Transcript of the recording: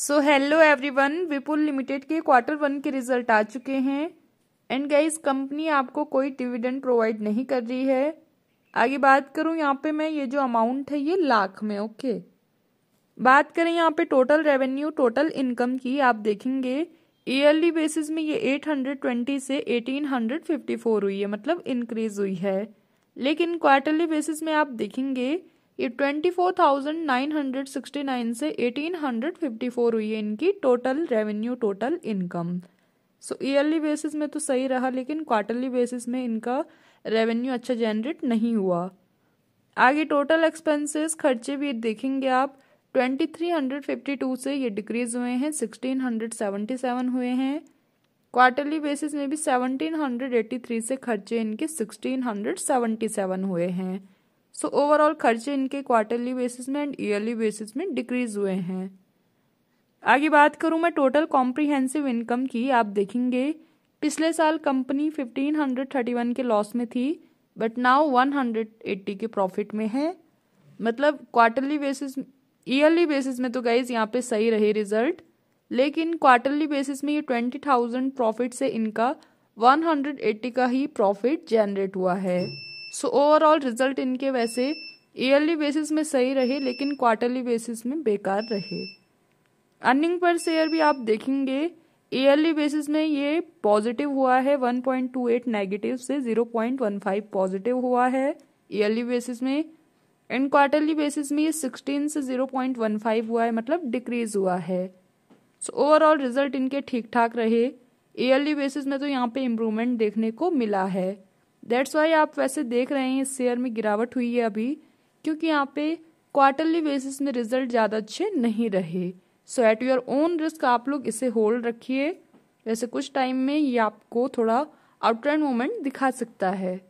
सो hello everyone Vipul limited के quarter one के result आ चुके हैं एंड गाइस कंपनी आपको कोई डिविडेंड प्रोवाइड नहीं कर रही है आगे बात करूं यहाँ पे मैं ये जो अमाउंट है ये लाख में ओके okay. बात करें यहाँ पे टोटल रेवेन्यू टोटल इनकम की आप देखेंगे ईयरली बेसिस में ये 820 से 1854 हुई है मतलब इंक्रीज हुई है लेकिन क्वार्टरली बेसिस में आप देखेंगे ये 24,969 से 1854 हुई है इनकी total revenue total income so yearly basis में तो सही रहा लेकिन क्वार्टरली बेसिस में इनका रेवेन्यू अच्छा जनरेट नहीं हुआ आगे टोटल एक्सपेंसेस खर्चे भी देखेंगे आप 2352 से ये डिक्रीज हुए हैं 1677 हुए हैं क्वार्टरली बेसिस में भी 1783 से खर्चे इनके 1677 हुए हैं सो ओवरऑल खर्चे इनके क्वार्टरली बेसिस में एंड ईयरली बेसिस में डिक्रीज हुए हैं आगे बात करूं मैं टोटल कॉम्प्रिहेंसिव इनकम की आप देखेंगे पिछले साल कंपनी 1531 के लॉस में थी बट नाउ 180 के प्रॉफिट में है मतलब क्वार्टरली बेसिस ईयरली बेसिस में तो गाइज यहाँ पे सही रहे रिजल्ट लेकिन क्वार्टरली बेसिस में ये ट्वेंटी थाउजेंड प्रॉफिट से इनका 180 का ही प्रॉफिट जनरेट हुआ है सो ओवरऑल रिजल्ट इनके वैसे ईयरली बेसिस में सही रहे लेकिन क्वार्टरली बेसिस में बेकार रहे अर्निंग पर शेयर भी आप देखेंगे ईयरली बेसिस में ये पॉजिटिव हुआ है 1.28 नेगेटिव से 0.15 पॉजिटिव हुआ है ईयरली बेसिस में एंड क्वार्टरली बेसिस में ये 16 से 0.15 हुआ है मतलब डिक्रीज हुआ है सो ओवरऑल रिजल्ट इनके ठीक ठाक रहे ईयरली बेसिस में तो यहाँ पे इम्प्रूवमेंट देखने को मिला है दैट्स वाई आप वैसे देख रहे हैं इस शेयर में गिरावट हुई है अभी क्योंकि यहाँ पे क्वार्टरली बेसिस में रिजल्ट ज़्यादा अच्छे नहीं रहे so at your own risk आप लोग इसे होल्ड रखिए वैसे कुछ टाइम में ये आपको थोड़ा आउटलाइन मोमेंट दिखा सकता है